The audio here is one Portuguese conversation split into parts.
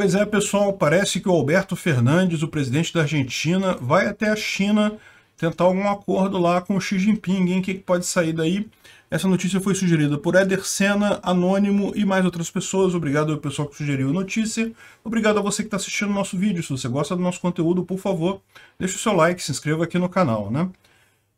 Pois é, pessoal, parece que o Alberto Fernandes, o presidente da Argentina, vai até a China tentar algum acordo lá com o Xi Jinping, hein? O que, pode sair daí? Essa notícia foi sugerida por Eder Senna, Anônimo e mais outras pessoas. Obrigado ao pessoal que sugeriu a notícia. Obrigado a você que está assistindo o nosso vídeo. Se você gosta do nosso conteúdo, por favor, deixe o seu like, se inscreva aqui no canal, né?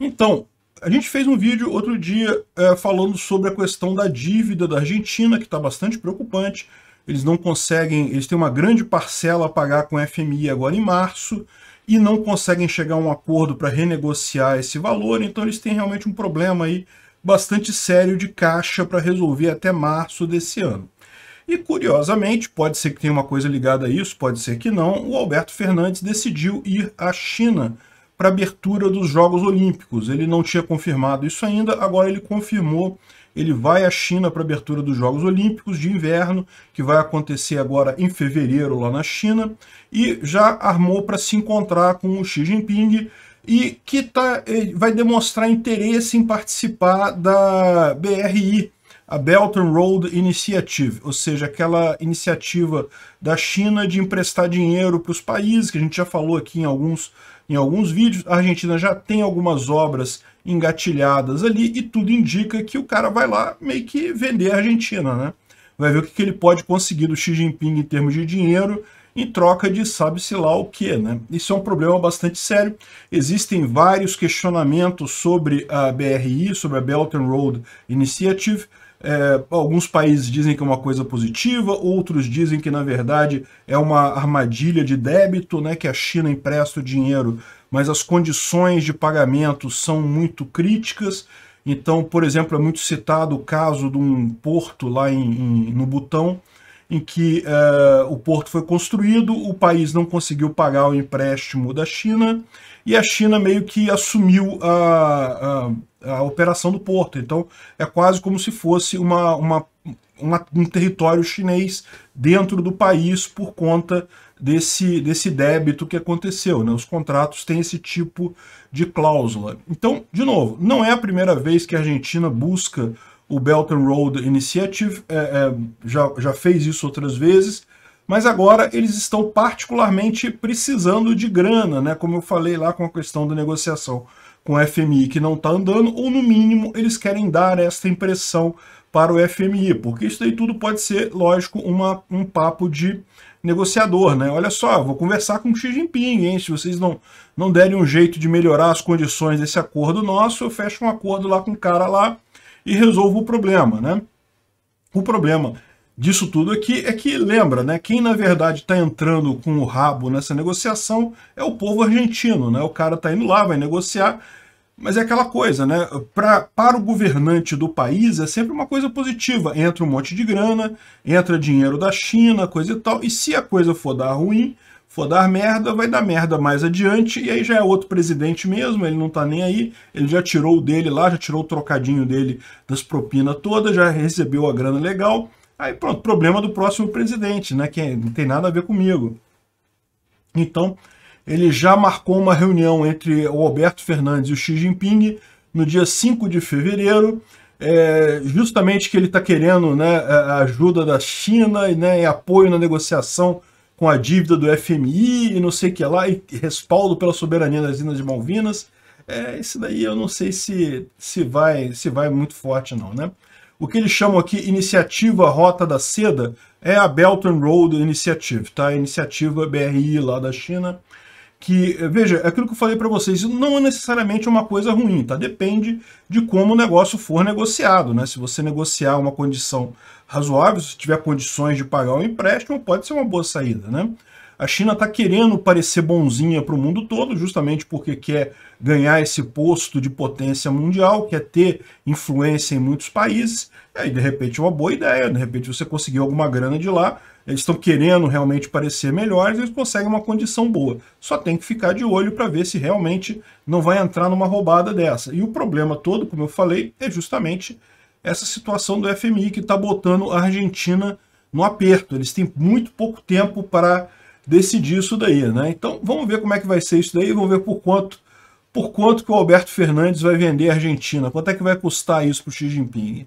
Então, a gente fez um vídeo outro dia é, falando sobre a questão da dívida da Argentina, que está bastante preocupante eles não conseguem, eles têm uma grande parcela a pagar com a FMI agora em março e não conseguem chegar a um acordo para renegociar esse valor, então eles têm realmente um problema aí bastante sério de caixa para resolver até março desse ano. E curiosamente, pode ser que tenha uma coisa ligada a isso, pode ser que não, o Alberto Fernandes decidiu ir à China para a abertura dos Jogos Olímpicos. Ele não tinha confirmado isso ainda, agora ele confirmou. Ele vai à China para a abertura dos Jogos Olímpicos de inverno, que vai acontecer agora em fevereiro lá na China, e já armou para se encontrar com o Xi Jinping, e que tá, eh, vai demonstrar interesse em participar da BRI, a Belt and Road Initiative, ou seja, aquela iniciativa da China de emprestar dinheiro para os países, que a gente já falou aqui em alguns em alguns vídeos. A Argentina já tem algumas obras engatilhadas ali e tudo indica que o cara vai lá meio que vender a Argentina, né? Vai ver o que, ele pode conseguir do Xi Jinping em termos de dinheiro em troca de sabe-se lá o que, né? Isso é um problema bastante sério. Existem vários questionamentos sobre a BRI, sobre a Belt and Road Initiative, é, alguns países dizem que é uma coisa positiva, outros dizem que, na verdade, é uma armadilha de débito, né, que a China empresta o dinheiro, mas as condições de pagamento são muito críticas. Então, por exemplo, é muito citado o caso de um porto lá em, em no Butão, em que uh, o porto foi construído, o país não conseguiu pagar o empréstimo da China e a China meio que assumiu a, a, a operação do porto. Então é quase como se fosse uma, uma, uma, um território chinês dentro do país por conta desse, desse débito que aconteceu. Né? Os contratos têm esse tipo de cláusula. Então, de novo, não é a primeira vez que a Argentina busca o Belt and Road Initiative é, é, já, já fez isso outras vezes, mas agora eles estão particularmente precisando de grana, né? como eu falei lá com a questão da negociação com o FMI que não está andando, ou no mínimo eles querem dar esta impressão para o FMI, porque isso daí tudo pode ser, lógico, uma, um papo de negociador, né? Olha só, vou conversar com o Xi Jinping, hein? Se vocês não, não derem um jeito de melhorar as condições desse acordo nosso, eu fecho um acordo lá com o cara lá e resolvo o problema, né? O problema disso tudo aqui é que, lembra, né, quem na verdade está entrando com o rabo nessa negociação é o povo argentino, né? O cara está indo lá, vai negociar, mas é aquela coisa, né? Pra, para o governante do país é sempre uma coisa positiva. Entra um monte de grana, entra dinheiro da China, coisa e tal, e se a coisa for dar ruim, for dar merda, vai dar merda mais adiante, e aí já é outro presidente mesmo, ele não tá nem aí, ele já tirou o dele lá, já tirou o trocadinho dele das propinas todas, já recebeu a grana legal, aí pronto, problema do próximo presidente, né, que não tem nada a ver comigo. Então, ele já marcou uma reunião entre o Alberto Fernandes e o Xi Jinping no dia 5 de fevereiro, é, justamente que ele está querendo né, a ajuda da China né, e apoio na negociação com a dívida do FMI e não sei o que lá, e respaldo pela soberania das Ilhas de Malvinas. É, isso daí eu não sei se, se, vai, se vai muito forte não, né? O que eles chamam aqui Iniciativa Rota da Seda é a Belt and Road Initiative, tá? A iniciativa BRI lá da China, que, veja, é aquilo que eu falei para vocês, não é necessariamente uma coisa ruim, tá? Depende de como o negócio for negociado, né? Se você negociar uma condição razoável, se tiver condições de pagar o um empréstimo, pode ser uma boa saída, né? A China está querendo parecer bonzinha para o mundo todo, justamente porque quer ganhar esse posto de potência mundial, quer ter influência em muitos países. E aí, de repente, é uma boa ideia, de repente você conseguiu alguma grana de lá, eles estão querendo realmente parecer melhores, eles conseguem uma condição boa. Só tem que ficar de olho para ver se realmente não vai entrar numa roubada dessa. E o problema todo, como eu falei, é justamente essa situação do FMI que está botando a Argentina no aperto. Eles têm muito pouco tempo para decidir isso daí, né? Então vamos ver como é que vai ser isso daí, vamos ver por quanto por quanto que o Alberto Fernandes vai vender a Argentina, quanto é que vai custar isso para o Xi Jinping.